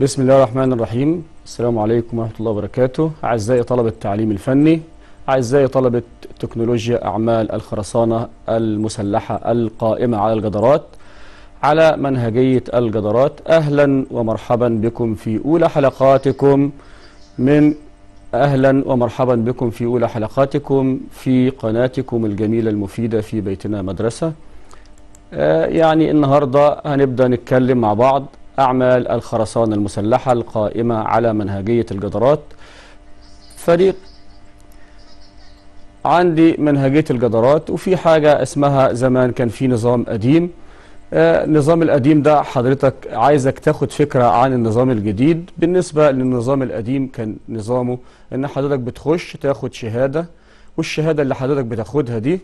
بسم الله الرحمن الرحيم السلام عليكم ورحمة الله وبركاته أعزائي طلبة التعليم الفني أعزائي طلبة تكنولوجيا أعمال الخرسانة المسلحة القائمة على الجدارات على منهجية الجدارات أهلا ومرحبا بكم في أولى حلقاتكم من أهلا ومرحبا بكم في أولى حلقاتكم في قناتكم الجميلة المفيدة في بيتنا مدرسة آه، يعني النهاردة هنبدأ نتكلم مع بعض أعمال الخرسانة المسلحة القائمة على منهجية الجدارات فريق عندي منهجية الجدارات وفي حاجة اسمها زمان كان في نظام قديم آه، النظام القديم ده حضرتك عايزك تاخد فكرة عن النظام الجديد بالنسبة للنظام القديم كان نظامه ان حضرتك بتخش تاخد شهادة والشهادة اللي حضرتك بتاخدها دي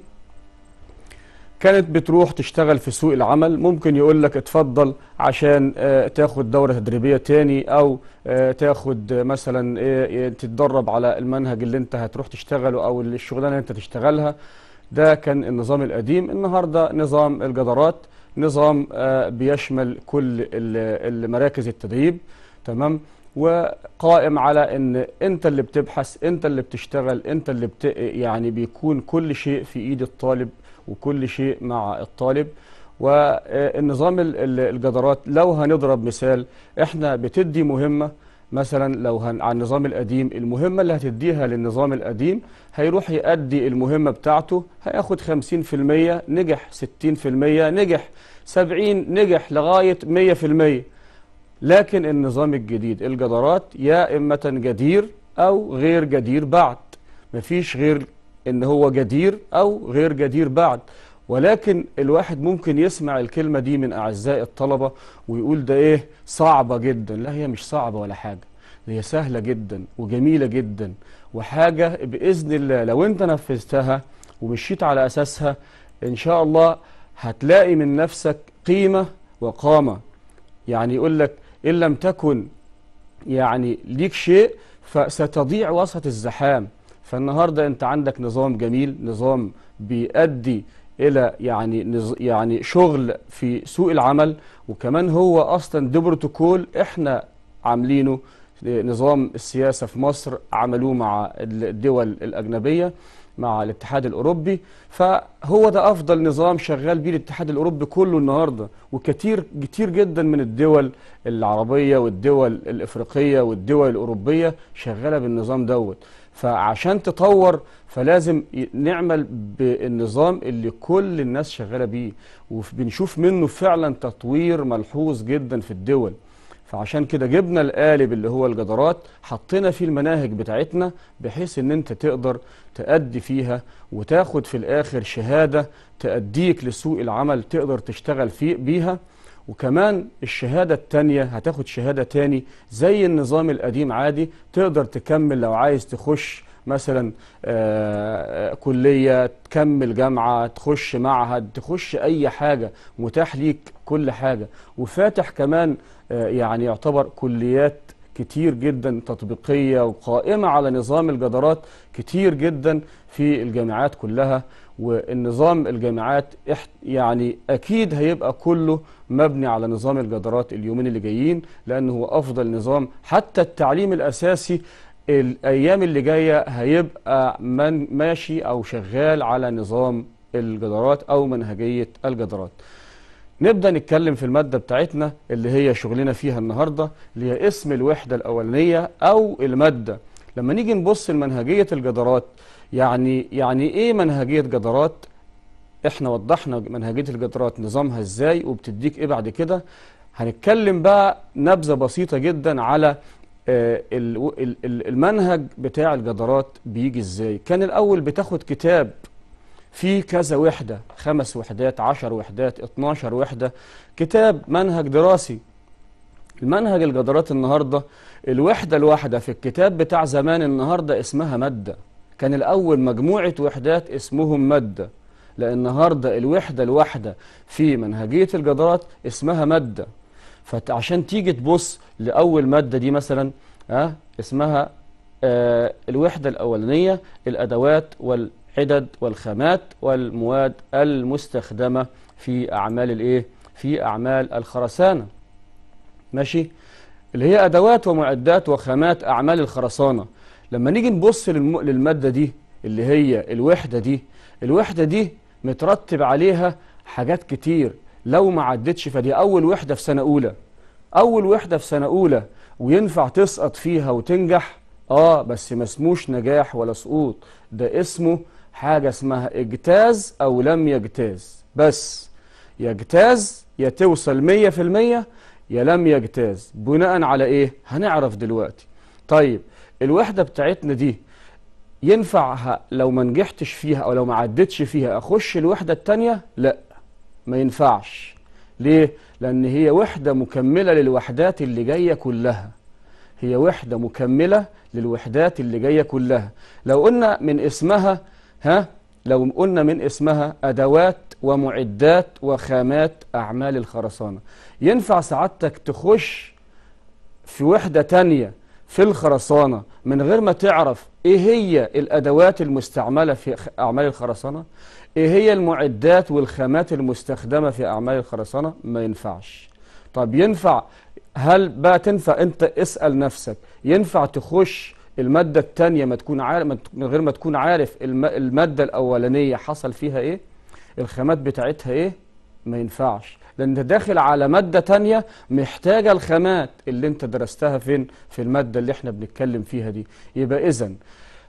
كانت بتروح تشتغل في سوق العمل ممكن يقول لك اتفضل عشان آه، تاخد دوره تدريبيه تاني او آه، تاخد مثلا آه، تتدرب على المنهج اللي انت هتروح تشتغله او الشغلانه اللي انت تشتغلها ده كان النظام القديم النهارده نظام الجدارات نظام بيشمل كل المراكز التدريب تمام وقائم على ان انت اللي بتبحث انت اللي بتشتغل انت اللي بت... يعني بيكون كل شيء في ايد الطالب وكل شيء مع الطالب والنظام الجدارات لو هنضرب مثال احنا بتدي مهمه مثلا لو هن... على النظام القديم المهمة اللي هتديها للنظام القديم هيروح يأدي المهمة بتاعته هياخد 50% نجح 60% نجح 70 نجح لغاية 100% لكن النظام الجديد الجدارات يا إما جدير أو غير جدير بعد مفيش غير ان هو جدير او غير جدير بعد ولكن الواحد ممكن يسمع الكلمة دي من اعزاء الطلبة ويقول ده إيه صعبة جدا لا هي مش صعبة ولا حاجة هي سهلة جدا وجميلة جدا وحاجة بإذن الله لو أنت نفذتها ومشيت على أساسها إن شاء الله هتلاقي من نفسك قيمة وقامة يعني يقول لك إن لم تكن يعني ليك شيء فستضيع وسط الزحام فالنهاردة أنت عندك نظام جميل نظام بيؤدي الى يعني نز... يعني شغل في سوق العمل وكمان هو اصلا ده بروتوكول احنا عاملينه نظام السياسه في مصر عملوه مع الدول الاجنبيه مع الاتحاد الاوروبي فهو ده افضل نظام شغال بيه الاتحاد الاوروبي كله النهارده وكتير كتير جدا من الدول العربيه والدول الافريقيه والدول الاوروبيه شغاله بالنظام دوت فعشان تطور فلازم نعمل بالنظام اللي كل الناس شغالة بيه وبنشوف منه فعلا تطوير ملحوظ جدا في الدول فعشان كده جبنا القالب اللي هو الجدارات حطينا فيه المناهج بتاعتنا بحيث ان انت تقدر تأدي فيها وتاخد في الاخر شهادة تأديك لسوق العمل تقدر تشتغل فيه بيها وكمان الشهادة التانية هتاخد شهادة تاني زي النظام القديم عادي تقدر تكمل لو عايز تخش مثلا آه، آه، كلية تكمل جامعة تخش معهد تخش أي حاجة متاح ليك كل حاجة وفاتح كمان آه، يعني يعتبر كليات كتير جدا تطبيقية وقائمة على نظام الجدارات كتير جدا في الجامعات كلها والنظام الجامعات يعني أكيد هيبقى كله مبني على نظام الجدارات اليومين اللي جايين لأنه هو أفضل نظام حتى التعليم الأساسي الأيام اللي جاية هيبقى من ماشي أو شغال على نظام الجدارات أو منهجية الجدارات نبدأ نتكلم في المادة بتاعتنا اللي هي شغلنا فيها النهاردة اللي هي اسم الوحدة الأولانية أو المادة لما نيجي نبص لمنهجية الجدارات يعني يعني ايه منهجية جدارات احنا وضحنا منهجية الجدارات نظامها ازاي وبتديك ايه بعد كده هنتكلم بقى نبذة بسيطة جدا على آه، المنهج بتاع الجدارات بيجي ازاي كان الاول بتاخد كتاب في كذا وحدة خمس وحدات عشر وحدات اتناشر وحدة كتاب منهج دراسي المنهج الجدارات النهاردة الوحدة الواحدة في الكتاب بتاع زمان النهاردة اسمها مادة كان الأول مجموعة وحدات اسمهم مادة لأن النهاردة الوحدة الواحدة في منهجية الجدارات اسمها مادة فعشان تيجي تبص لأول مادة دي مثلا ها آه، اسمها آه الوحدة الأولانية الأدوات والعدد والخامات والمواد المستخدمة في أعمال الإيه؟ في أعمال الخرسانة ماشي اللي هي أدوات ومعدات وخامات أعمال الخرسانة لما نيجي نبص للم... للمادة دي اللي هي الوحدة دي الوحدة دي مترتب عليها حاجات كتير لو ما عدتش فدي أول وحدة في سنة أولى أول وحدة في سنة أولى وينفع تسقط فيها وتنجح آه بس ما اسموش نجاح ولا سقوط ده اسمه حاجة اسمها اجتاز أو لم يجتاز بس يجتاز يا توصل 100% يا لم يجتاز بناء على ايه هنعرف دلوقتي طيب الوحدة بتاعتنا دي ينفع لو ما نجحتش فيها او لو ما عدتش فيها اخش الوحدة التانية لا ما ينفعش ليه لان هي وحدة مكملة للوحدات اللي جاية كلها هي وحدة مكملة للوحدات اللي جاية كلها لو قلنا من اسمها ها لو قلنا من اسمها أدوات ومعدات وخامات أعمال الخرسانة ينفع سعادتك تخش في وحدة تانية في الخرسانة من غير ما تعرف ايه هي الادوات المستعملة في اعمال الخرسانة ايه هي المعدات والخامات المستخدمة في اعمال الخرسانة ما ينفعش طب ينفع هل بقى تنفع انت اسأل نفسك ينفع تخش المادة التانية ما تكون عارف من غير ما تكون عارف المادة الاولانية حصل فيها ايه الخامات بتاعتها ايه ما ينفعش لأن داخل على مادة تانية محتاجة الخامات اللي أنت درستها فين في المادة اللي احنا بنتكلم فيها دي يبقى إذا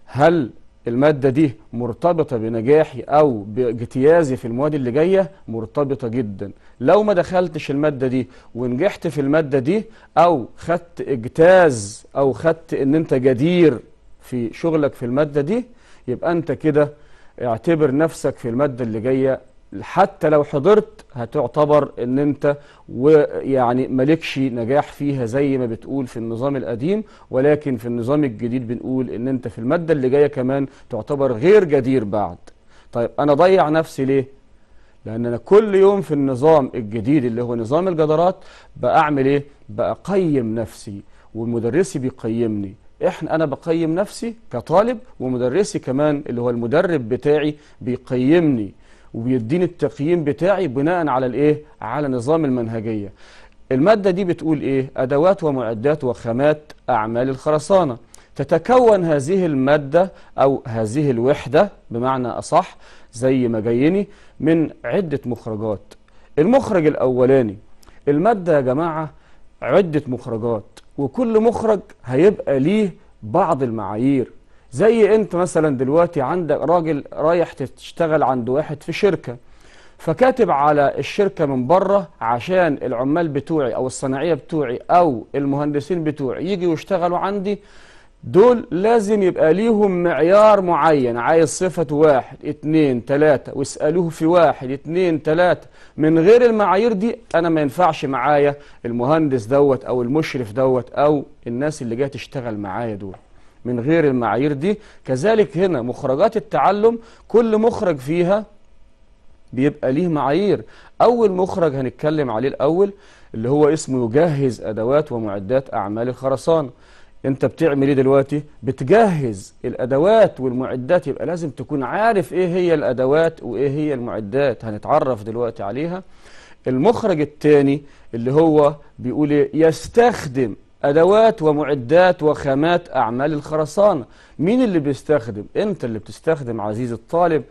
هل المادة دي مرتبطة بنجاحي أو باجتيازي في المواد اللي جاية مرتبطة جدا لو ما دخلتش المادة دي ونجحت في المادة دي أو خدت اجتاز أو خدت أن أنت جدير في شغلك في المادة دي يبقى أنت كده اعتبر نفسك في المادة اللي جاية حتى لو حضرت هتعتبر ان انت ويعني مالكش نجاح فيها زي ما بتقول في النظام القديم ولكن في النظام الجديد بنقول ان انت في المادة اللي جاية كمان تعتبر غير جدير بعد طيب انا ضيع نفسي ليه لان انا كل يوم في النظام الجديد اللي هو نظام الجدارات بعمل ايه بقيم نفسي ومدرسي بيقيمني احنا انا بقيم نفسي كطالب ومدرسي كمان اللي هو المدرب بتاعي بيقيمني وبيديني التقييم بتاعي بناء على الايه على نظام المنهجيه الماده دي بتقول ايه ادوات ومعدات وخامات اعمال الخرسانه تتكون هذه المادة أو هذه الوحدة بمعنى أصح زي ما جايني من عدة مخرجات المخرج الأولاني المادة يا جماعة عدة مخرجات وكل مخرج هيبقى ليه بعض المعايير زي انت مثلا دلوقتي عندك راجل رايح تشتغل عند واحد في شركه فكاتب على الشركه من بره عشان العمال بتوعي او الصناعيه بتوعي او المهندسين بتوعي يجي ويشتغلوا عندي دول لازم يبقى ليهم معيار معين عايز صفة واحد اتنين تلاتة واسألوه في واحد اتنين تلاتة من غير المعايير دي انا ما ينفعش معايا المهندس دوت او المشرف دوت او الناس اللي جاية تشتغل معايا دول من غير المعايير دي كذلك هنا مخرجات التعلم كل مخرج فيها بيبقى ليه معايير أول مخرج هنتكلم عليه الأول اللي هو اسمه يجهز أدوات ومعدات أعمال الخرسانة انت بتعمل ايه دلوقتي بتجهز الادوات والمعدات يبقى لازم تكون عارف ايه هي الادوات وايه هي المعدات هنتعرف دلوقتي عليها المخرج الثاني اللي هو بيقول إيه؟ يستخدم أدوات ومعدات وخامات أعمال الخرسانة مين اللي بيستخدم؟ أنت اللي بتستخدم عزيز الطالب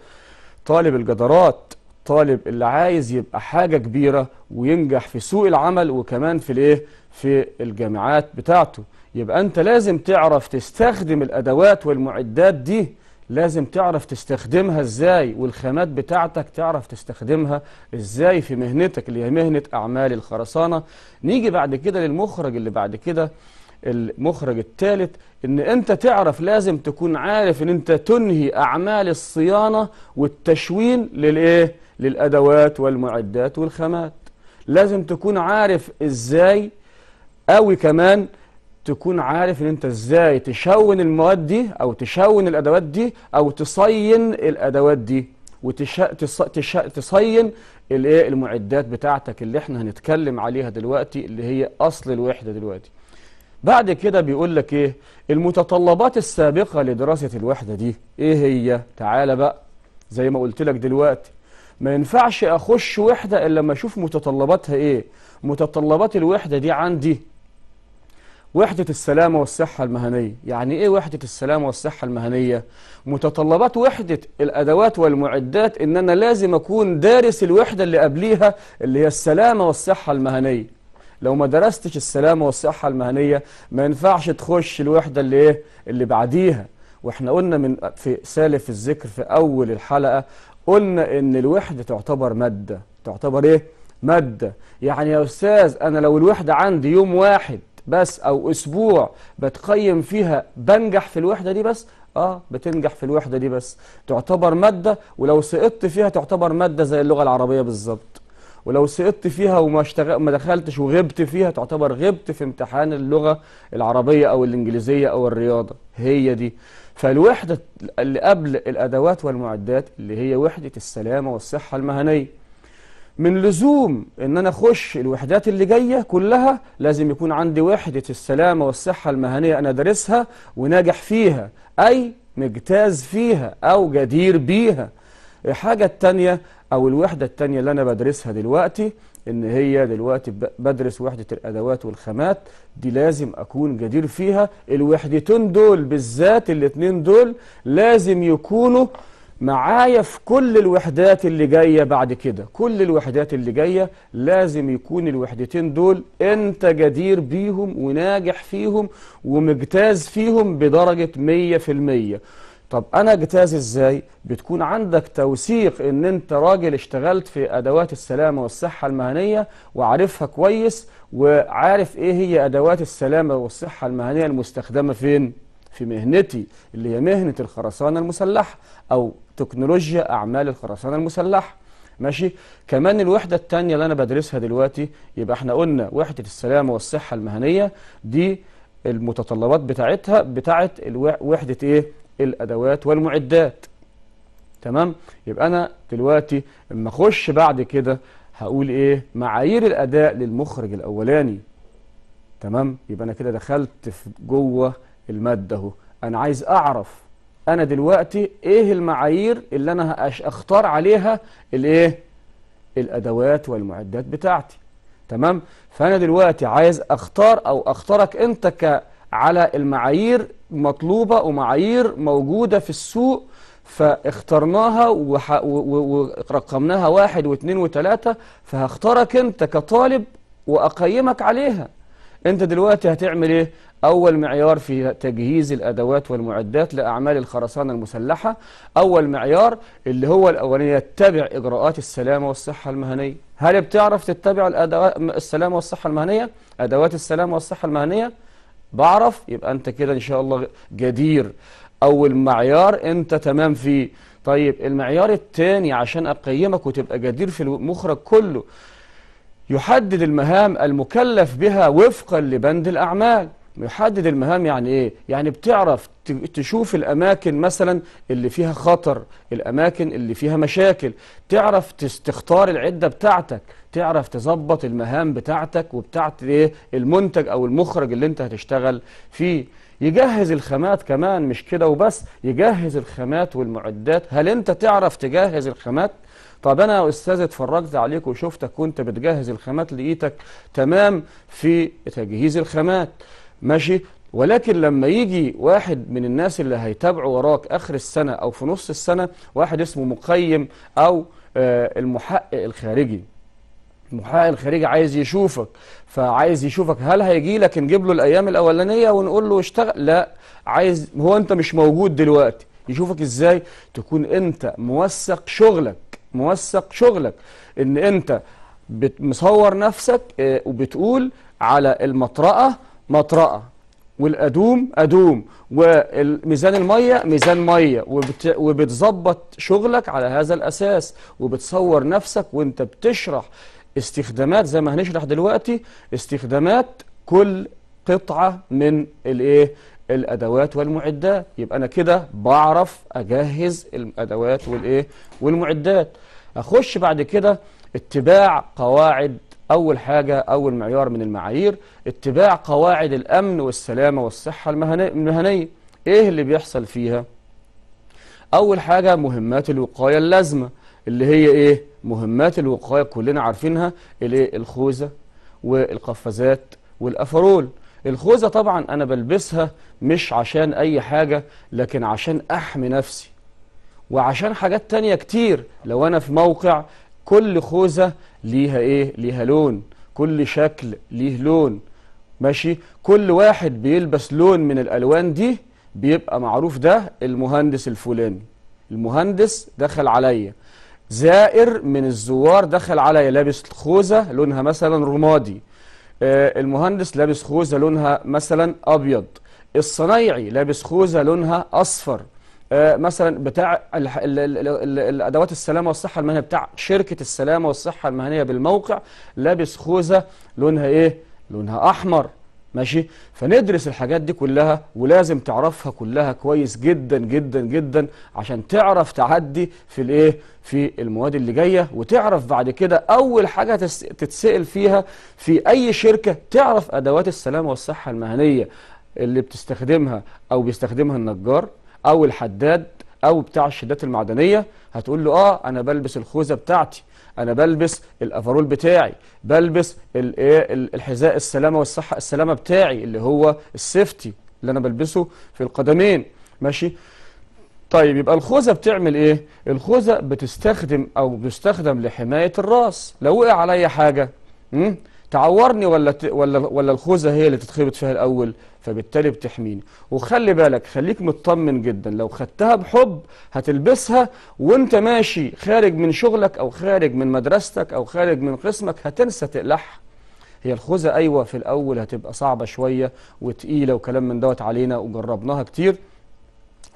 طالب الجدارات الطالب اللي عايز يبقى حاجة كبيرة وينجح في سوق العمل وكمان في الايه في الجامعات بتاعته يبقى انت لازم تعرف تستخدم الادوات والمعدات دي لازم تعرف تستخدمها ازاي والخامات بتاعتك تعرف تستخدمها ازاي في مهنتك اللي هي مهنة أعمال الخرسانة نيجي بعد كده للمخرج اللي بعد كده المخرج الثالث ان انت تعرف لازم تكون عارف ان انت تنهي اعمال الصيانة والتشوين للايه للادوات والمعدات والخامات لازم تكون عارف ازاي قوي كمان تكون عارف ان انت ازاي تشون المواد دي او تشون الادوات دي او تصين الادوات دي وتش... تص... تش... تصين الايه المعدات بتاعتك اللي احنا هنتكلم عليها دلوقتي اللي هي اصل الوحده دلوقتي بعد كده بيقول لك ايه المتطلبات السابقه لدراسه الوحده دي ايه هي تعالى بقى زي ما قلت لك دلوقتي ما ينفعش اخش وحده الا لما اشوف متطلباتها ايه متطلبات الوحده دي عندي وحدة السلامة والصحة المهنية يعني إيه وحدة السلامة والصحة المهنية؟ متطلبات وحدة الأدوات والمعدات إن أنا لازم أكون دارس الوحدة اللي قبليها اللي هي السلامة والصحة المهنية لو ما درستش السلامة والصحة المهنية ما ينفعش تخش الوحدة اللي إيه؟ اللي بعديها وإحنا قلنا من في سالف الذكر في أول الحلقة قلنا إن الوحدة تعتبر مادة تعتبر إيه؟ مادة يعني يا أستاذ أنا لو الوحدة عندي يوم واحد بس او اسبوع بتقيم فيها بنجح في الوحده دي بس اه بتنجح في الوحده دي بس تعتبر ماده ولو سقطت فيها تعتبر ماده زي اللغه العربيه بالظبط ولو سقطت فيها وما اشتغ... ما دخلتش وغبت فيها تعتبر غبت في امتحان اللغه العربيه او الانجليزيه او الرياضه هي دي فالوحده اللي قبل الادوات والمعدات اللي هي وحده السلامه والصحه المهنيه من لزوم ان انا اخش الوحدات اللي جايه كلها لازم يكون عندي وحده السلامه والصحه المهنيه انا دارسها وناجح فيها اي مجتاز فيها او جدير بيها الحاجه الثانيه او الوحده الثانيه اللي انا بدرسها دلوقتي ان هي دلوقتي بدرس وحده الادوات والخامات دي لازم اكون جدير فيها الوحدتين دول بالذات الاثنين دول لازم يكونوا معايا في كل الوحدات اللي جاية بعد كده كل الوحدات اللي جاية لازم يكون الوحدتين دول انت جدير بيهم وناجح فيهم ومجتاز فيهم بدرجة 100% طب انا اجتاز ازاي بتكون عندك توثيق ان انت راجل اشتغلت في ادوات السلامه والصحه المهنيه وعارفها كويس وعارف ايه هي ادوات السلامه والصحه المهنيه المستخدمه فين في مهنتي اللي هي مهنه الخرسانه المسلحه او تكنولوجيا أعمال الخرسانة المسلحة ماشي كمان الوحدة الثانيه اللي أنا بدرسها دلوقتي يبقى احنا قلنا وحدة السلامة والصحة المهنية دي المتطلبات بتاعتها بتاعت وحدة ايه الأدوات والمعدات تمام يبقى أنا دلوقتي اما أخش بعد كده هقول ايه معايير الأداء للمخرج الأولاني تمام يبقى أنا كده دخلت في جوه المادة اهو أنا عايز أعرف أنا دلوقتي إيه المعايير اللي أنا أختار عليها الإيه الأدوات والمعدات بتاعتي تمام فأنا دلوقتي عايز أختار أو أختارك أنت ك على المعايير مطلوبة ومعايير موجودة في السوق فاخترناها ورقمناها واحد واثنين وثلاثة فهختارك أنت كطالب وأقيمك عليها انت دلوقتي هتعمل ايه اول معيار في تجهيز الادوات والمعدات لاعمال الخرسانه المسلحه اول معيار اللي هو الاولاني يتبع اجراءات السلامه والصحه المهنيه هل بتعرف تتبع الادوات السلامه والصحه المهنيه ادوات السلامه والصحه المهنيه بعرف يبقى انت كده ان شاء الله جدير اول معيار انت تمام فيه طيب المعيار الثاني عشان اقيمك وتبقى جدير في المخرج كله يحدد المهام المكلف بها وفقا لبند الأعمال يحدد المهام يعني ايه يعني بتعرف تشوف الاماكن مثلا اللي فيها خطر الاماكن اللي فيها مشاكل تعرف تختار العده بتاعتك تعرف تظبط المهام بتاعتك وبتاعت ايه المنتج او المخرج اللي انت هتشتغل فيه يجهز الخامات كمان مش كده وبس يجهز الخامات والمعدات هل انت تعرف تجهز الخامات طب انا يا استاذ اتفرجت عليك وشفتك وانت بتجهز الخامات لقيتك تمام في تجهيز الخامات ماشي ولكن لما يجي واحد من الناس اللي هيتابعوا وراك اخر السنه او في نص السنه واحد اسمه مقيم او آه، المحقق الخارجي المحقق الخارجي عايز يشوفك فعايز يشوفك هل هيجي لك نجيب له الايام الاولانيه ونقول له اشتغل لا عايز هو انت مش موجود دلوقتي يشوفك ازاي تكون انت موثق شغلك موثق شغلك ان انت مصور نفسك آه، وبتقول على المطرقه مطرقه والادوم ادوم وميزان الميه ميزان ميه وبتظبط شغلك على هذا الاساس وبتصور نفسك وانت بتشرح استخدامات زي ما هنشرح دلوقتي استخدامات كل قطعه من الايه الأدوات والمعدات يبقى أنا كده بعرف أجهز الأدوات والإيه والمعدات أخش بعد كده اتباع قواعد أول حاجة أول معيار من المعايير اتباع قواعد الأمن والسلامة والصحة المهنية إيه اللي بيحصل فيها؟ أول حاجة مهمات الوقاية اللازمة اللي هي إيه؟ مهمات الوقاية كلنا عارفينها اللي الخوذة والقفازات والأفرول الخوذة طبعا أنا بلبسها مش عشان أي حاجة لكن عشان أحمي نفسي وعشان حاجات تانية كتير لو أنا في موقع كل خوذة ليها إيه؟ ليها لون كل شكل ليه لون ماشي كل واحد بيلبس لون من الألوان دي بيبقى معروف ده المهندس الفلاني المهندس دخل عليا زائر من الزوار دخل عليا لابس خوذة لونها مثلا رمادي آه، المهندس لابس خوذه لونها مثلا ابيض الصنايعي لابس خوذه لونها اصفر آه، مثلا بتاع الادوات السلامه والصحه المهنيه بتاع شركه السلامه والصحه المهنيه بالموقع لابس خوذه لونها ايه لونها احمر ماشي فندرس الحاجات دي كلها ولازم تعرفها كلها كويس جدا جدا جدا عشان تعرف تعدي في الايه في المواد اللي جايه وتعرف بعد كده اول حاجه تتسال فيها في اي شركه تعرف ادوات السلامه والصحه المهنيه اللي بتستخدمها او بيستخدمها النجار او الحداد او بتاع الشدات المعدنيه هتقول له اه انا بلبس الخوذه بتاعتي انا بلبس الافرول بتاعي بلبس إيه، الحذاء السلامه والصحه السلامه بتاعي اللي هو السيفتي اللي انا بلبسه في القدمين ماشي طيب يبقى الخوذه بتعمل ايه الخوذه بتستخدم او بتستخدم لحمايه الراس لو وقع عليا حاجه تعورني ولا ت... ولا ولا الخوذه هي اللي تتخبط فيها الاول فبالتالي بتحميني وخلي بالك خليك مطمن جدا لو خدتها بحب هتلبسها وانت ماشي خارج من شغلك او خارج من مدرستك او خارج من قسمك هتنسى تقلعها هي الخوذه ايوه في الاول هتبقى صعبه شويه وتقيله وكلام من دوت علينا وجربناها كتير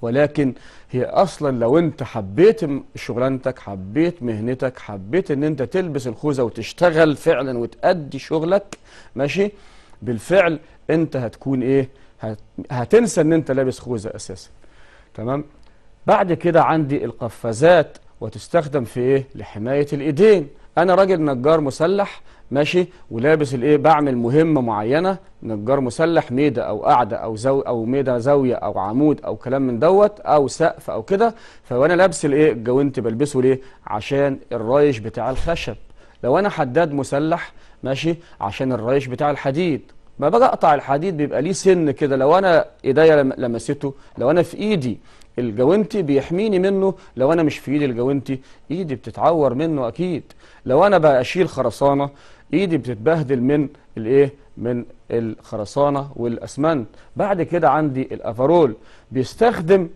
ولكن هي اصلا لو انت حبيت شغلانتك حبيت مهنتك حبيت ان انت تلبس الخوذه وتشتغل فعلا وتأدي شغلك ماشي بالفعل انت هتكون ايه هتنسى ان انت لابس خوذه اساسا تمام بعد كده عندي القفازات وتستخدم في ايه لحمايه الايدين انا راجل نجار مسلح ماشي ولابس الايه بعمل مهمه معينه نجار مسلح ميدا او قاعده او زو او ميدا زاويه او عمود او كلام من دوت او سقف او كده فانا لابس الايه الجوانتي بلبسه ليه عشان الرايش بتاع الخشب لو انا حداد مسلح ماشي عشان الرايش بتاع الحديد ما بقى اقطع الحديد بيبقى ليه سن كده لو انا ايديا لمسته لو انا في ايدي الجوانتي بيحميني منه لو انا مش في ايدي الجوانتي ايدي بتتعور منه اكيد لو انا بقى اشيل خرسانه ايدي بتتبهدل من الايه من الخرسانه والاسمنت بعد كده عندي الافرول بيستخدم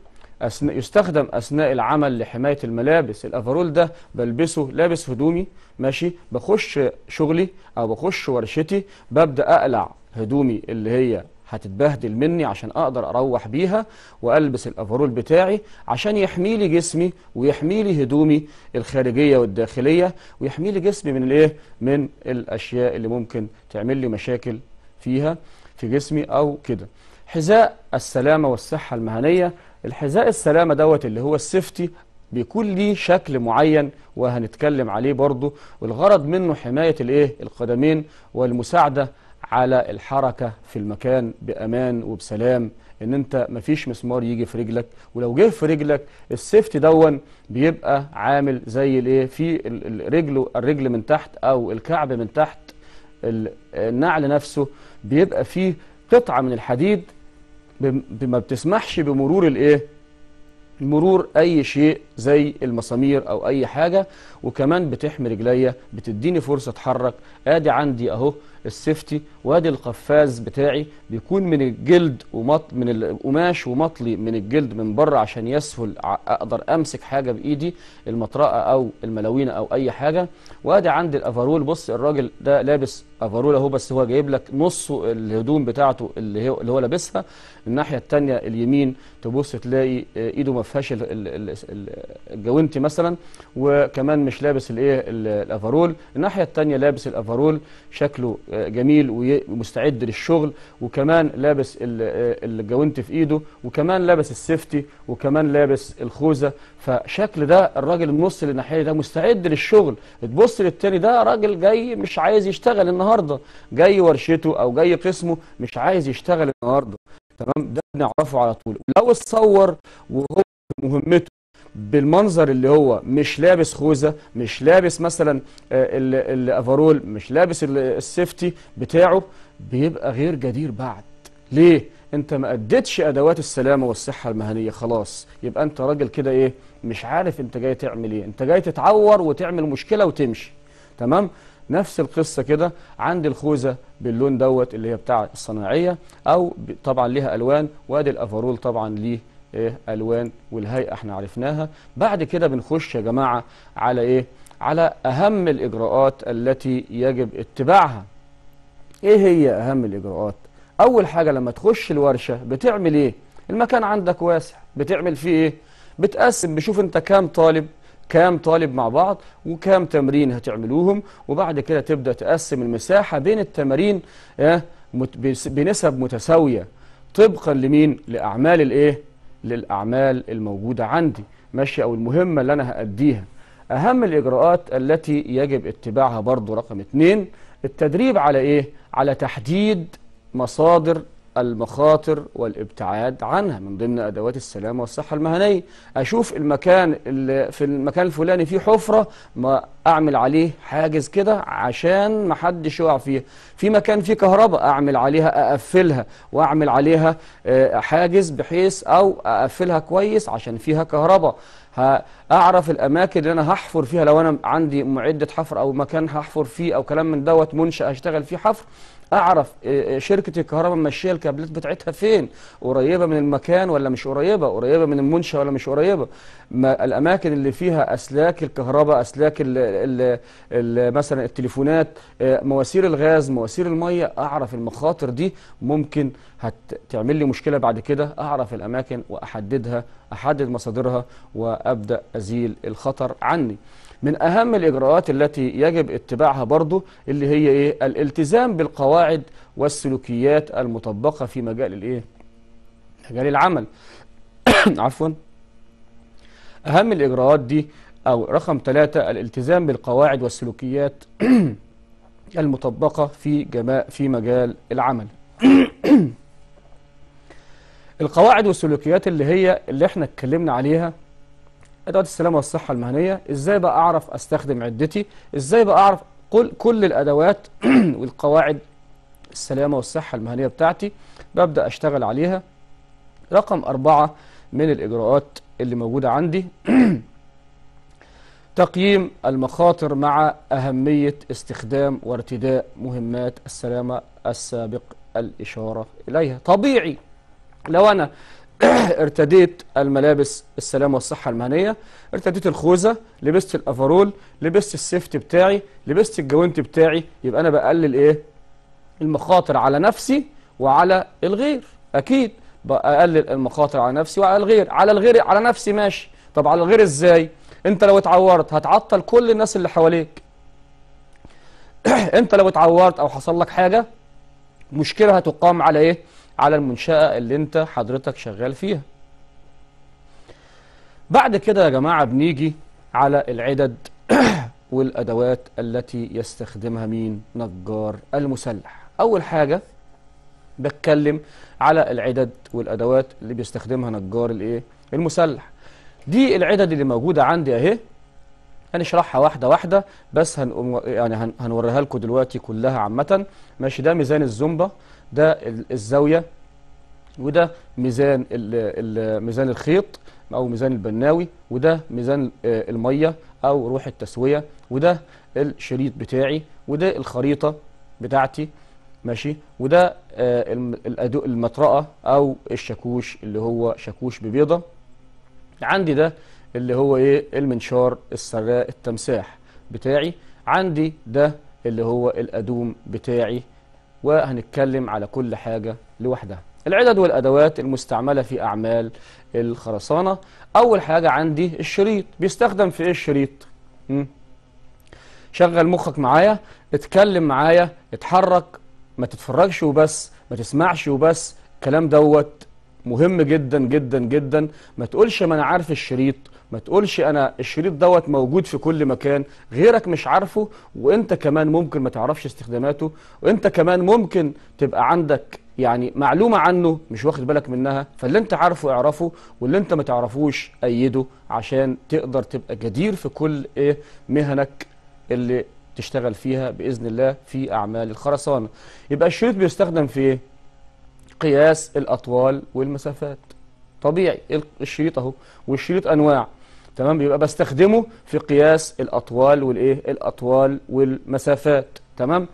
أثناء يستخدم أثناء العمل لحماية الملابس الأفرول ده بلبسه لابس هدومي ماشي بخش شغلي أو بخش ورشتي ببدأ أقلع هدومي اللي هي هتتبهدل مني عشان اقدر اروح بيها والبس الافرول بتاعي عشان يحمي لي جسمي ويحمي لي هدومي الخارجيه والداخليه ويحمي لي جسمي من الايه من الاشياء اللي ممكن تعمل لي مشاكل فيها في جسمي او كده حذاء السلامه والصحه المهنيه الحذاء السلامه دوت اللي هو السيفتي بيكون ليه شكل معين وهنتكلم عليه برضه والغرض منه حمايه الايه القدمين والمساعده على الحركة في المكان بأمان وبسلام ان انت مفيش مسمار يجي في رجلك ولو جه في رجلك السيفت دون بيبقى عامل زي الايه في الرجل الرجل من تحت او الكعب من تحت النعل نفسه بيبقى فيه قطعة من الحديد ما بتسمحش بمرور الايه مرور اي شيء زي المسامير او اي حاجة وكمان بتحمي رجليا بتديني فرصة اتحرك ادي عندي اهو السيفتي وادي القفاز بتاعي بيكون من الجلد ومط من القماش ومطلي من الجلد من بره عشان يسهل اقدر امسك حاجه بايدي المطرقه او الملاوينه او اي حاجه وادي عندي الافارول بص الراجل ده لابس افارولا اهو بس هو جايب لك نص الهدوم بتاعته اللي هو اللي هو لابسها الناحيه الثانيه اليمين تبص تلاقي آه، ايده ما فيهاش الجوانتي مثلا وكمان مش لابس الايه الافارول الناحيه الثانيه لابس الافارول شكله آه، جميل ومستعد للشغل وكمان لابس آه، الجوانتي في ايده وكمان لابس السيفتي وكمان لابس الخوذه فشكل ده الراجل النص اللي ناحيه ده مستعد للشغل تبص للتاني ده راجل جاي مش عايز يشتغل النهار النهارده جاي ورشته او جاي قسمه مش عايز يشتغل النهارده تمام ده بنعرفه على طول لو اتصور وهو مهمته بالمنظر اللي هو مش لابس خوذه مش لابس مثلا آه، الافرول مش لابس السيفتي بتاعه بيبقى غير جدير بعد ليه انت ما اديتش ادوات السلامه والصحه المهنيه خلاص يبقى انت راجل كده ايه مش عارف انت جاي تعمل ايه انت جاي تتعور وتعمل مشكله وتمشي تمام نفس القصة كده عند الخوذة باللون دوت اللي هي بتاع الصناعية أو طبعا ليها ألوان وادي الافارول طبعا ليه إيه ألوان والهيئة احنا عرفناها بعد كده بنخش يا جماعة على إيه على أهم الإجراءات التي يجب اتباعها إيه هي أهم الإجراءات أول حاجة لما تخش الورشة بتعمل إيه المكان عندك واسع بتعمل فيه إيه بتقسم بشوف أنت كام طالب كام طالب مع بعض وكام تمرين هتعملوهم وبعد كده تبدأ تقسم المساحة بين التمارين آه، بنسب متساوية طبقا لمين لأعمال الإيه للأعمال الموجودة عندي ماشي أو المهمة اللي أنا هأديها أهم الإجراءات التي يجب اتباعها برضو رقم اتنين التدريب على إيه على تحديد مصادر المخاطر والابتعاد عنها من ضمن أدوات السلامة والصحة المهنية أشوف المكان اللي في المكان الفلاني فيه حفرة ما أعمل عليه حاجز كده عشان ما حدش يقع فيها في مكان فيه كهرباء أعمل عليها أقفلها وأعمل عليها آه، حاجز بحيث أو أقفلها كويس عشان فيها كهرباء اعرف الاماكن اللي انا هحفر فيها لو انا عندي معده حفر او مكان هحفر فيه او كلام من دوت منشا اشتغل فيه حفر اعرف إيه، إيه، شركه الكهرباء ماشيه الكابلات بتاعتها فين قريبه من المكان ولا مش قريبه قريبه من المنشاه ولا مش قريبه ما الاماكن اللي فيها اسلاك الكهرباء اسلاك الـ الـ الـ مثلا التليفونات إيه، مواسير الغاز مواسير الميه اعرف المخاطر دي ممكن هتعمل لي مشكله بعد كده اعرف الاماكن واحددها احدد مصادرها وابدا ازيل الخطر عني من أهم الإجراءات التي يجب اتباعها برضه اللي هي إيه الالتزام بالقواعد والسلوكيات المطبقة في مجال الإيه مجال العمل عفوا أهم الإجراءات دي أو رقم ثلاثة الالتزام بالقواعد والسلوكيات المطبقة في جماع في مجال العمل القواعد والسلوكيات اللي هي اللي احنا اتكلمنا عليها ادوات السلامه والصحه المهنيه ازاي بقى اعرف استخدم عدتي ازاي بقى اعرف كل كل الادوات والقواعد السلامه والصحه المهنيه بتاعتي ببدا اشتغل عليها رقم أربعة من الاجراءات اللي موجوده عندي تقييم المخاطر مع أهمية استخدام وارتداء مهمات السلامة السابق الإشارة إليها طبيعي لو أنا ارتديت الملابس السلامه والصحة المهنية ارتديت الخوذة لبست الافرول لبست السيفت بتاعي لبست الجوانت بتاعي يبقى أنا بقلل إيه المخاطر على نفسي وعلى الغير أكيد بقلل المخاطر على نفسي وعلى الغير على الغير على نفسي ماشي طب على الغير إزاي أنت لو اتعورت هتعطل كل الناس اللي حواليك أنت لو اتعورت أو حصل لك حاجة مشكلة هتقام على إيه على المنشأة اللي انت حضرتك شغال فيها بعد كده يا جماعة بنيجي على العدد والأدوات التي يستخدمها مين نجار المسلح أول حاجة بتكلم على العدد والأدوات اللي بيستخدمها نجار الايه المسلح دي العدد اللي موجودة عندي اهي هنشرحها واحدة واحدة بس يعني هن يعني هنوريها لكم دلوقتي كلها عامة ماشي ده ميزان الزومبا ده الزاوية وده ميزان ميزان الخيط او ميزان البناوي وده ميزان آه، الميه او روح التسويه وده الشريط بتاعي وده الخريطه بتاعتي ماشي وده آه، المطرقه او الشاكوش اللي هو شاكوش ببيضه عندي ده اللي هو ايه المنشار السراء التمساح بتاعي عندي ده اللي هو الادوم بتاعي وهنتكلم على كل حاجة لوحدها العدد والأدوات المستعملة في أعمال الخرسانة أول حاجة عندي الشريط بيستخدم في إيه الشريط؟ مم. شغل مخك معايا اتكلم معايا اتحرك ما تتفرجش وبس ما تسمعش وبس الكلام دوت مهم جدا جدا جدا ما تقولش ما انا عارف الشريط ما تقولش انا الشريط دوت موجود في كل مكان غيرك مش عارفه وانت كمان ممكن ما تعرفش استخداماته وانت كمان ممكن تبقى عندك يعني معلومة عنه مش واخد بالك منها فاللي انت عارفه اعرفه واللي انت ما تعرفوش أيده عشان تقدر تبقى جدير في كل ايه مهنك اللي تشتغل فيها بإذن الله في أعمال الخرسانة يبقى الشريط بيستخدم في ايه قياس الأطوال والمسافات طبيعي الشريط أهو والشريط أنواع تمام بيبقى بستخدمه في قياس الأطوال والإيه الأطوال والمسافات تمام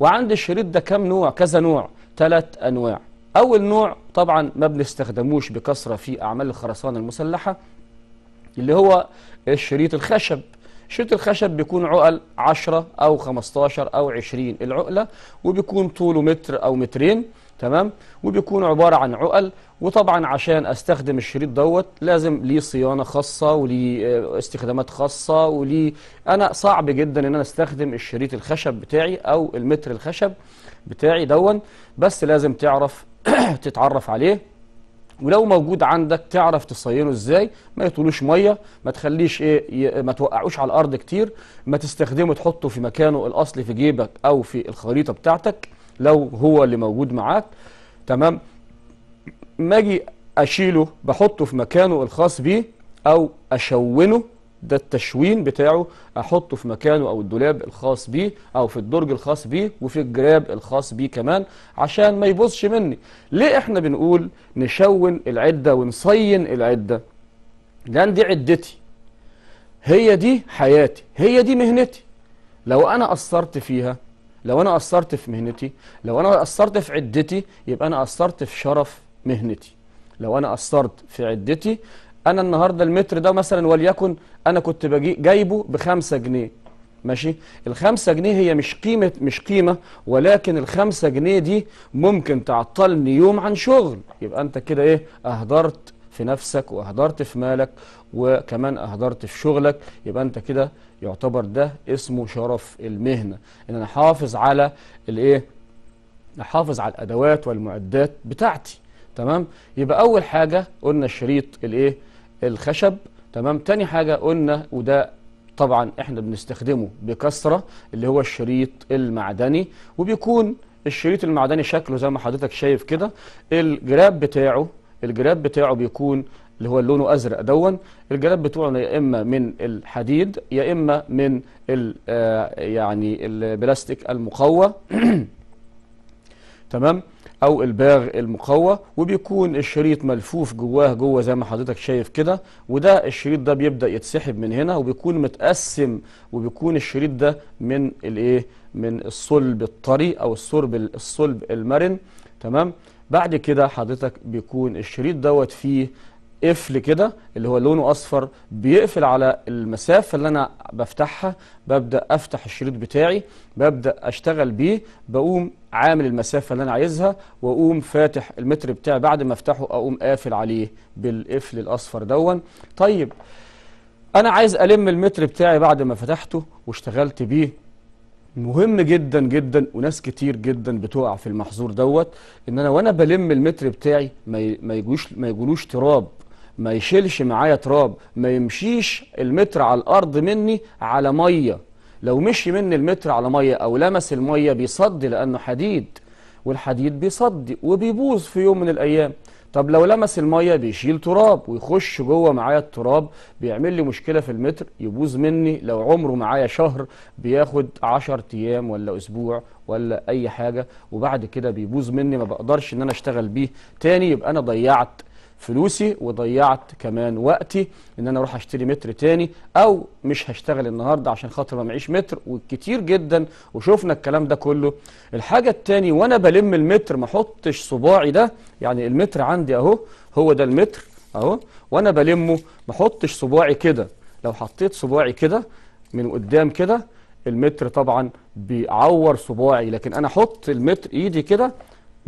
وعند الشريط ده كم نوع كذا نوع ثلاث أنواع أول نوع طبعا ما بنستخدموش بكثرة في أعمال الخرسانة المسلحة اللي هو الشريط الخشب شريط الخشب بيكون عقل 10 أو 15 أو 20 العقلة وبيكون طوله متر أو مترين تمام وبيكون عبارة عن عقل وطبعا عشان استخدم الشريط دوت لازم ليه صيانة خاصة وليه آه، استخدامات خاصة وليه انا صعب جدا ان انا استخدم الشريط الخشب بتاعي او المتر الخشب بتاعي دون بس لازم تعرف تتعرف عليه ولو موجود عندك تعرف تصينه ازاي ما يطولوش ميه ما تخليش ايه ما توقعوش على الارض كتير ما تستخدمه تحطه في مكانه الاصلي في جيبك او في الخريطه بتاعتك لو هو اللي موجود معاك تمام ما اجي اشيله بحطه في مكانه الخاص بيه او اشونه ده التشوين بتاعه احطه في مكانه او الدولاب الخاص بيه او في الدرج الخاص بيه وفي الجراب الخاص بيه كمان عشان ما يبوظش مني ليه احنا بنقول نشون العده ونصين العده لان دي عدتي هي دي حياتي هي دي مهنتي لو انا قصرت فيها لو انا قصرت في مهنتي لو انا قصرت في عدتي يبقى انا قصرت في شرف مهنتي لو انا قصرت في عدتي انا النهارده المتر ده مثلا وليكن انا كنت بجي جايبه بخمسة جنيه ماشي الخمسة جنيه هي مش قيمة مش قيمة ولكن الخمسة جنيه دي ممكن تعطلني يوم عن شغل يبقى انت كده ايه اهدرت في نفسك واهدرت في مالك وكمان اهدرت في شغلك يبقى انت كده يعتبر ده اسمه شرف المهنه ان انا احافظ على الايه احافظ على الادوات والمعدات بتاعتي تمام يبقى اول حاجه قلنا الشريط الايه الخشب تمام تاني حاجه قلنا وده طبعا احنا بنستخدمه بكثره اللي هو الشريط المعدني وبيكون الشريط المعدني شكله زي ما حضرتك شايف كده الجراب بتاعه الجراب بتاعه بيكون اللي هو لونه ازرق دون الجراب بتوعه يا اما من الحديد يا اما من ال آه، يعني البلاستيك المقوى تمام او الباغ المقوى وبيكون الشريط ملفوف جواه جوه زي ما حضرتك شايف كده وده الشريط ده بيبدا يتسحب من هنا وبيكون متقسم وبيكون الشريط ده من الايه من الصلب الطري او الصلب الصلب المرن تمام بعد كده حضرتك بيكون الشريط دوت فيه قفل كده اللي هو لونه اصفر بيقفل على المسافه اللي انا بفتحها ببدا افتح الشريط بتاعي ببدا اشتغل بيه بقوم عامل المسافه اللي انا عايزها واقوم فاتح المتر بتاعي بعد ما افتحه اقوم قافل عليه بالقفل الاصفر دون طيب انا عايز الم المتر بتاعي بعد ما فتحته واشتغلت بيه مهم جدا جدا وناس كتير جدا بتقع في المحظور دوت ان انا وانا بلم المتر بتاعي ما يجوش ما يجولوش تراب ما يشيلش معايا تراب ما يمشيش المتر على الارض مني على ميه لو مشي مني المتر على ميه او لمس الميه بيصدي لانه حديد والحديد بيصدي وبيبوظ في يوم من الايام طب لو لمس الميه بيشيل تراب ويخش جوه معايا التراب بيعمل لي مشكله في المتر يبوظ مني لو عمره معايا شهر بياخد 10 ايام ولا اسبوع ولا اي حاجه وبعد كده بيبوظ مني ما بقدرش ان انا اشتغل بيه تاني يبقى انا ضيعت فلوسي وضيعت كمان وقتي ان انا اروح اشتري متر تاني او مش هشتغل النهارده عشان خاطر ما معيش متر وكتير جدا وشفنا الكلام ده كله الحاجه التاني وانا بلم المتر ما احطش صباعي ده يعني المتر عندي اهو هو ده المتر اهو وانا بلمه ما احطش صباعي كده لو حطيت صباعي كده من قدام كده المتر طبعا بيعور صباعي لكن انا احط المتر ايدي كده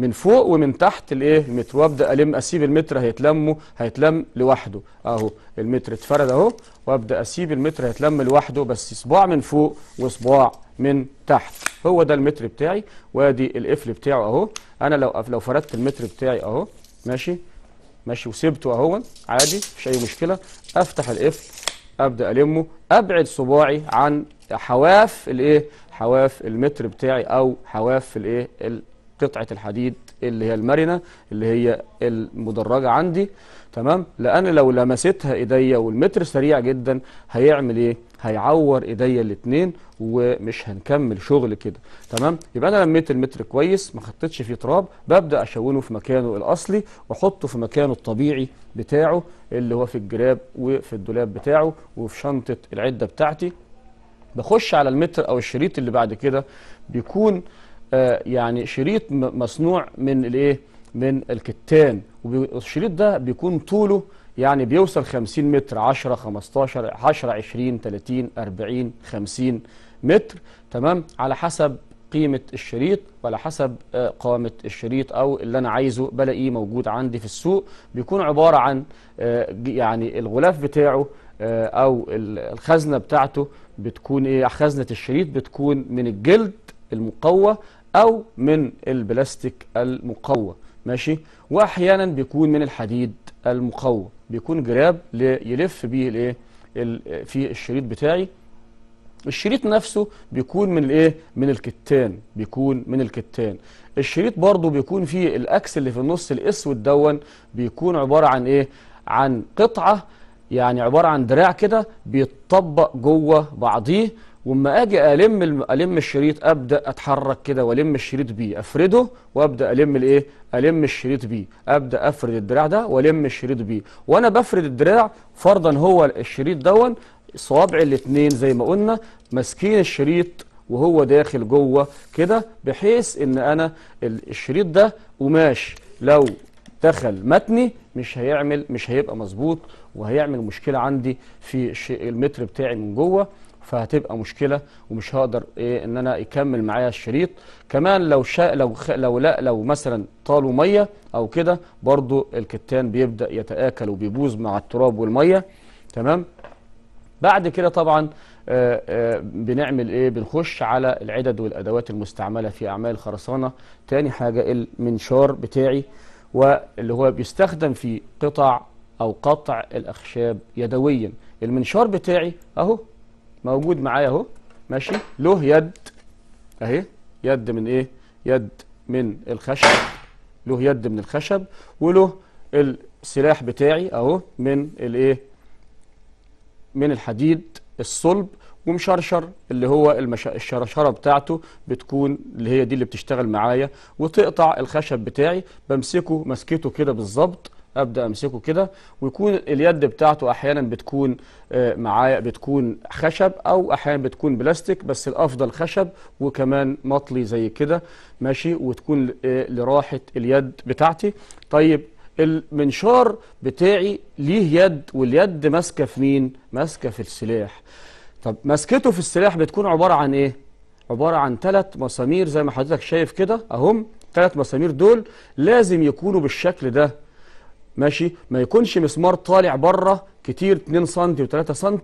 من فوق ومن تحت الايه المتر وابدا الم اسيب المتر هيتلمه هيتلم لوحده اهو المتر اتفرد اهو وابدا اسيب المتر هيتلم لوحده بس صباع من فوق وصباع من تحت هو ده المتر بتاعي وادي القفل بتاعه اهو انا لو لو فردت المتر بتاعي اهو ماشي ماشي وسبته اهو عادي مفيش اي مشكله افتح القفل ابدا المه ابعد صباعي عن حواف الايه حواف المتر بتاعي او حواف الايه قطعه الحديد اللي هي المرنه اللي هي المدرجه عندي تمام لان لو لمستها ايديا والمتر سريع جدا هيعمل ايه هيعور ايديا الاثنين ومش هنكمل شغل كده تمام يبقى انا لميت المتر كويس ما خطيتش فيه تراب ببدا اشونه في مكانه الاصلي واحطه في مكانه الطبيعي بتاعه اللي هو في الجراب وفي الدولاب بتاعه وفي شنطه العده بتاعتي بخش على المتر او الشريط اللي بعد كده بيكون آه، يعني شريط مصنوع من الايه من الكتان والشريط ده بيكون طوله يعني بيوصل 50 متر 10 15 10 20 30 40 50 متر تمام على حسب قيمة الشريط وعلى حسب آه، قامة الشريط أو اللي أنا عايزه بلاقيه موجود عندي في السوق بيكون عبارة عن آه، يعني الغلاف بتاعه أو الخزنة بتاعته بتكون إيه خزنة الشريط بتكون من الجلد المقوى أو من البلاستيك المقوى ماشي وأحيانا بيكون من الحديد المقوى بيكون جراب يلف بيه الايه في الشريط بتاعي الشريط نفسه بيكون من الايه من الكتان بيكون من الكتان الشريط برضو بيكون فيه الاكس اللي في النص الاسود دون بيكون عباره عن ايه عن قطعه يعني عباره عن دراع كده بيتطبق جوه بعضيه واما اجي الم الم الشريط ابدا اتحرك كده والم الشريط بيه افرده وابدا الم الايه الم الشريط بيه ابدا افرد الدراع ده والم الشريط بيه وانا بفرد الدراع فرضا هو الشريط دون صوابع الاثنين زي ما قلنا ماسكين الشريط وهو داخل جوه كده بحيث ان انا الشريط ده قماش لو دخل متني مش هيعمل مش هيبقى مظبوط وهيعمل مشكله عندي في المتر بتاعي من جوه فهتبقى مشكله ومش هقدر ايه ان انا اكمل معايا الشريط كمان لو شا لو خ... لو لا لو مثلا طالوا ميه او كده برضو الكتان بيبدا يتاكل وبيبوظ مع التراب والميه تمام بعد كده طبعا آآ آه، آآ آه، بنعمل ايه بنخش على العدد والادوات المستعمله في اعمال الخرسانه تاني حاجه المنشار بتاعي واللي هو بيستخدم في قطع او قطع الاخشاب يدويا المنشار بتاعي اهو موجود معايا اهو ماشي له يد اهي يد من ايه يد من الخشب له يد من الخشب وله السلاح بتاعي اهو من الايه من الحديد الصلب ومشرشر اللي هو المش... الشرشره بتاعته بتكون اللي هي دي اللي بتشتغل معايا وتقطع الخشب بتاعي بمسكه مسكته كده بالظبط ابدا امسكه كده ويكون اليد بتاعته احيانا بتكون آه، معايا بتكون خشب او احيانا بتكون بلاستيك بس الافضل خشب وكمان مطلي زي كده ماشي وتكون آه، لراحه اليد بتاعتي طيب المنشار بتاعي ليه يد واليد ماسكه في مين ماسكه في السلاح طب ماسكته في السلاح بتكون عباره عن ايه عباره عن ثلاث مسامير زي ما حضرتك شايف كده اهم ثلاث مسامير دول لازم يكونوا بالشكل ده ماشي ما يكونش مسمار طالع بره كتير 2 سم و3 سم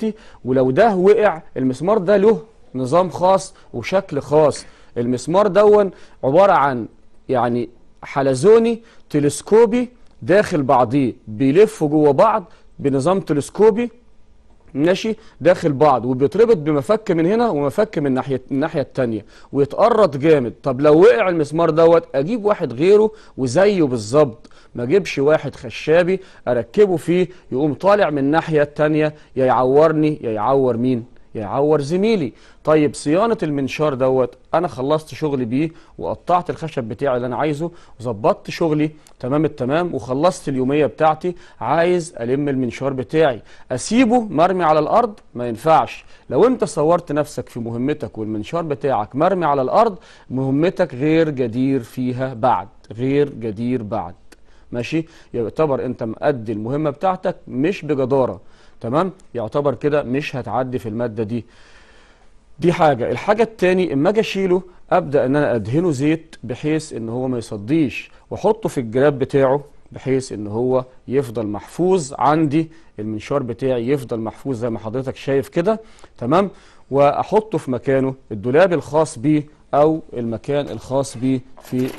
ولو ده وقع المسمار ده له نظام خاص وشكل خاص المسمار دون عبارة عن يعني حلزوني تلسكوبي داخل بعضيه بيلف جوه بعض بنظام تلسكوبي ماشي داخل بعض وبيتربط بمفك من هنا ومفك من ناحية الناحية الثانيه ويتقرط جامد طب لو وقع المسمار دوت اجيب واحد غيره وزيه بالظبط ما اجيبش واحد خشابي اركبه فيه يقوم طالع من الناحيه الثانيه يا يعورني يا يعور مين يا يعور زميلي طيب صيانه المنشار دوت انا خلصت شغلي بيه وقطعت الخشب بتاعي اللي انا عايزه وظبطت شغلي تمام التمام وخلصت اليوميه بتاعتي عايز الم المنشار بتاعي اسيبه مرمي على الارض ما ينفعش لو انت صورت نفسك في مهمتك والمنشار بتاعك مرمي على الارض مهمتك غير جدير فيها بعد غير جدير بعد ماشي يعتبر انت مأدي المهمه بتاعتك مش بجداره تمام يعتبر كده مش هتعدي في الماده دي دي حاجه الحاجه الثاني اما اجي اشيله ابدا ان انا ادهنه زيت بحيث ان هو ما يصديش واحطه في الجراب بتاعه بحيث ان هو يفضل محفوظ عندي المنشار بتاعي يفضل محفوظ زي ما حضرتك شايف كده تمام واحطه في مكانه الدولاب الخاص بيه او المكان الخاص بي في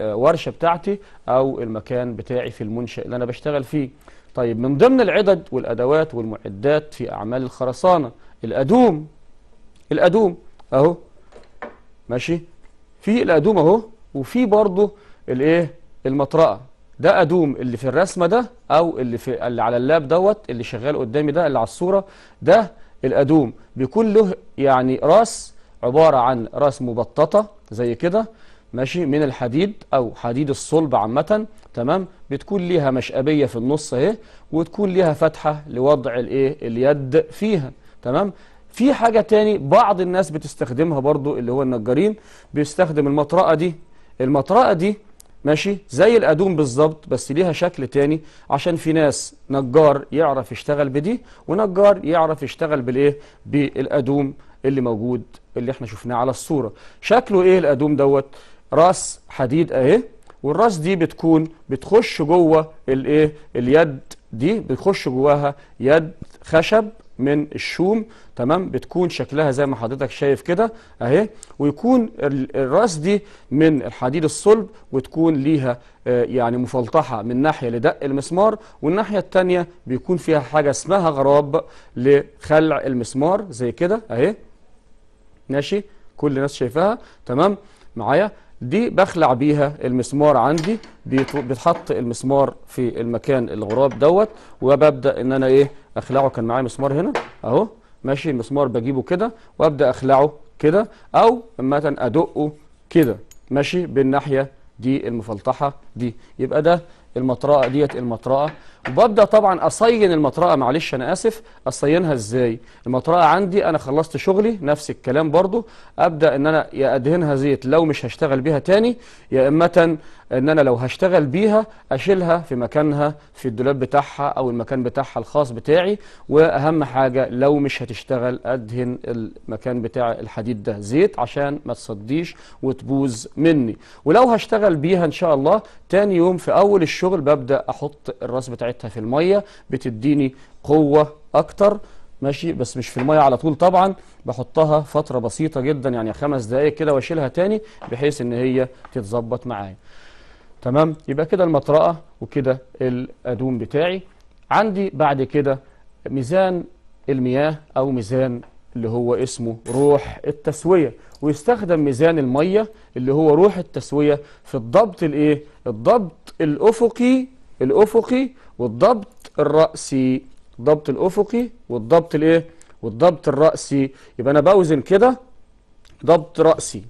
الورشه آه، بتاعتي او المكان بتاعي في المنشا اللي انا بشتغل فيه طيب من ضمن العدد والادوات والمعدات في اعمال الخرسانه الادوم الادوم اهو ماشي في الادوم اهو وفي برضه الايه المطرقه ده ادوم اللي في الرسمه ده او اللي في اللي على اللاب دوت اللي شغال قدامي ده اللي على الصوره ده الادوم بيكون له يعني راس عبارة عن راس مبططة زي كده ماشي من الحديد أو حديد الصلب عامة تمام بتكون ليها مشقبية في النص اهي وتكون ليها فتحة لوضع الايه اليد فيها تمام في حاجة تاني بعض الناس بتستخدمها برضو اللي هو النجارين بيستخدم المطرقة دي المطرقة دي ماشي زي الأدوم بالظبط بس ليها شكل تاني عشان في ناس نجار يعرف يشتغل بدي ونجار يعرف يشتغل بالإيه بالأدوم اللي موجود اللي احنا شفناه على الصورة شكله ايه الأدوم دوت راس حديد اهي والراس دي بتكون بتخش جوه الايه اليد دي بتخش جواها يد خشب من الشوم تمام بتكون شكلها زي ما حضرتك شايف كده اهي ويكون الراس دي من الحديد الصلب وتكون ليها آه، يعني مفلطحه من ناحيه لدق المسمار والناحيه الثانيه بيكون فيها حاجه اسمها غراب لخلع المسمار زي كده اهي ماشي كل الناس شايفاها تمام معايا دي بخلع بيها المسمار عندي بيتحط المسمار في المكان الغراب دوت وببدا ان انا ايه اخلعه كان معايا مسمار هنا اهو ماشي المسمار بجيبه كده وابدا اخلعه كده او مثلا ادقه كده ماشي بالناحيه دي المفلطحه دي يبقى ده المطرقه ديت المطرقه وببدا طبعا اصين المطرقه معلش انا اسف اصينها ازاي المطرقه عندي انا خلصت شغلي نفس الكلام برضو ابدا ان انا يا ادهنها زيت لو مش هشتغل بيها تاني يا اما ان انا لو هشتغل بيها اشيلها في مكانها في الدولاب بتاعها او المكان بتاعها الخاص بتاعي واهم حاجه لو مش هتشتغل ادهن المكان بتاع الحديد ده زيت عشان ما تصديش وتبوظ مني ولو هشتغل بيها ان شاء الله تاني يوم في اول الشغل ببدا احط الراس بتاعتها في الميه بتديني قوه اكتر ماشي بس مش في الميه على طول طبعا بحطها فتره بسيطه جدا يعني خمس دقائق كده واشيلها تاني بحيث ان هي تتظبط معايا تمام يبقى كده المطرقة وكده الأدوم بتاعي عندي بعد كده ميزان المياه أو ميزان اللي هو اسمه روح التسوية ويستخدم ميزان المية اللي هو روح التسوية في الضبط الايه الضبط الأفقي الأفقي والضبط الرأسي الضبط الأفقي والضبط الايه والضبط الرأسي يبقى أنا بوزن كده ضبط رأسي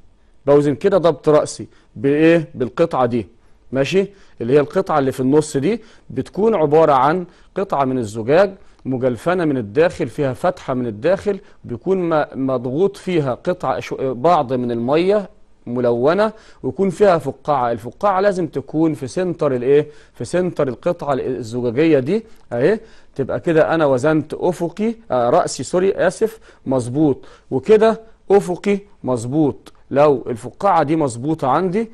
بوزن كده ضبط رأسي بإيه بالقطعة دي ماشي اللي هي القطعة اللي في النص دي بتكون عبارة عن قطعة من الزجاج مجلفنة من الداخل فيها فتحة من الداخل بيكون مضغوط فيها قطعة بعض من المية ملونة ويكون فيها فقاعة الفقاعة لازم تكون في سنتر الايه في سنتر القطعة الزجاجية دي اهي تبقى كده انا وزنت افقي آه رأسي سوري اسف مظبوط وكده افقي مظبوط لو الفقاعة دي مظبوطة عندي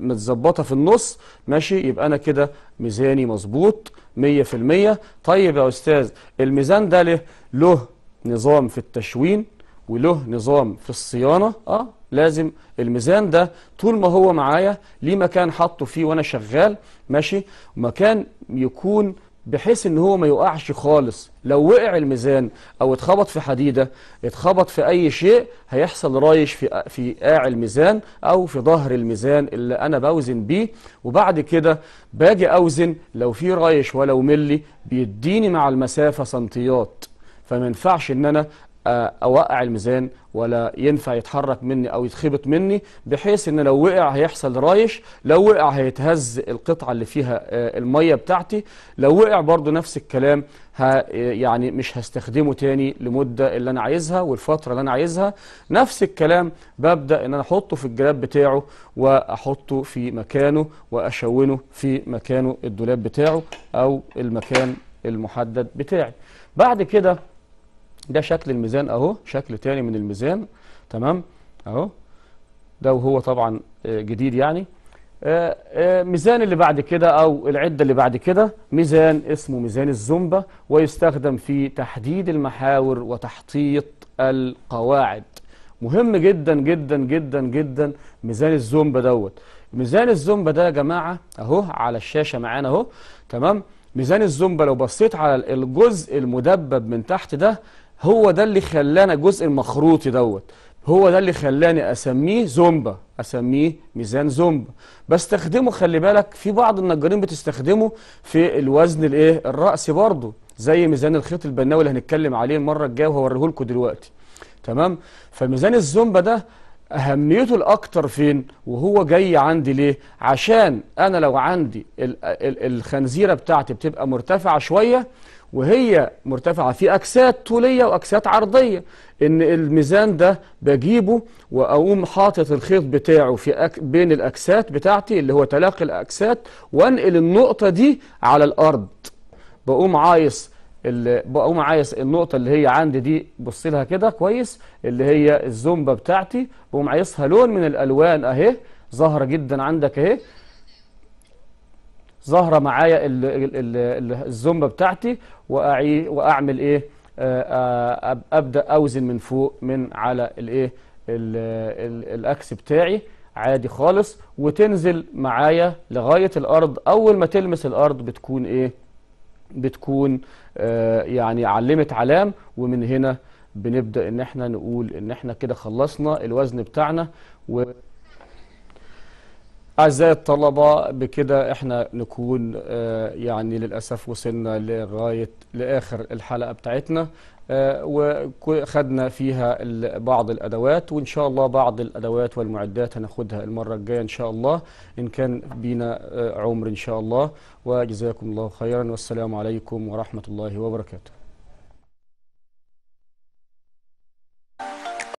متظبطة في النص ماشي يبقى أنا كده ميزاني مظبوط 100% طيب يا أستاذ الميزان ده له له نظام في التشوين وله نظام في الصيانة اه لازم الميزان ده طول ما هو معايا ليه مكان حاطه فيه وأنا شغال ماشي مكان يكون بحيث ان هو ما يقعش خالص لو وقع الميزان او اتخبط في حديده اتخبط في اي شيء هيحصل رايش في في قاع الميزان او في ظهر الميزان اللي انا بوزن بيه وبعد كده باجي اوزن لو في رايش ولو ملي بيديني مع المسافه سنتيات فما ينفعش ان انا اوقع الميزان ولا ينفع يتحرك مني أو يتخبط مني بحيث إن لو وقع هيحصل رايش لو وقع هيتهز القطعة اللي فيها آه، المية بتاعتي لو وقع برضو نفس الكلام يعني مش هستخدمه تاني لمدة اللي أنا عايزها والفترة اللي أنا عايزها نفس الكلام ببدأ إن أنا أحطه في الجراب بتاعه وأحطه في مكانه وأشونه في مكانه الدولاب بتاعه أو المكان المحدد بتاعي بعد كده ده شكل الميزان اهو شكل تاني من الميزان تمام اهو ده وهو طبعا آه، جديد يعني آه، آه، ميزان اللي بعد كده او العده اللي بعد كده ميزان اسمه ميزان الزومبا ويستخدم في تحديد المحاور وتحطيط القواعد مهم جدا جدا جدا جدا ميزان الزومبا دوت ميزان الزومبا ده يا جماعه اهو على الشاشه معانا اهو تمام ميزان الزومبا لو بصيت على الجزء المدبب من تحت ده هو ده اللي خلانا الجزء المخروطي دوت هو ده اللي خلاني اسميه زومبا اسميه ميزان زومبا بستخدمه خلي بالك في بعض النجارين بتستخدمه في الوزن الايه الراسي برضه زي ميزان الخيط البناوي اللي هنتكلم عليه المره الجايه وهوريه لكم دلوقتي تمام فميزان الزومبا ده اهميته الاكتر فين وهو جاي عندي ليه عشان انا لو عندي الخنزيره بتاعتي بتبقى مرتفعه شويه وهي مرتفعة في أكسات طولية وأكسات عرضية إن الميزان ده بجيبه وأقوم حاطط الخيط بتاعه في أك... بين الأكسات بتاعتي اللي هو تلاقي الأكسات وأنقل النقطة دي على الأرض بقوم عايز اللي بقوم عايز النقطة اللي هي عندي دي بص لها كده كويس اللي هي الزومبا بتاعتي بقوم عايزها لون من الألوان أهي ظاهرة جدا عندك أهي ظاهره معايا الزومبا بتاعتي واعمل ايه آه، آه، ابدا اوزن من فوق من على الايه الاكس بتاعي عادي خالص وتنزل معايا لغايه الارض اول ما تلمس الارض بتكون ايه بتكون آه، يعني علمت علام ومن هنا بنبدا ان احنا نقول ان احنا كده خلصنا الوزن بتاعنا و أعزائي الطلبة بكده احنا نكون آه، يعني للأسف وصلنا لغاية لآخر الحلقة بتاعتنا آه، وخدنا فيها بعض الأدوات وإن شاء الله بعض الأدوات والمعدات هناخدها المرة الجاية إن شاء الله إن كان بينا آه، عمر إن شاء الله وجزاكم الله خيرا والسلام عليكم ورحمة الله وبركاته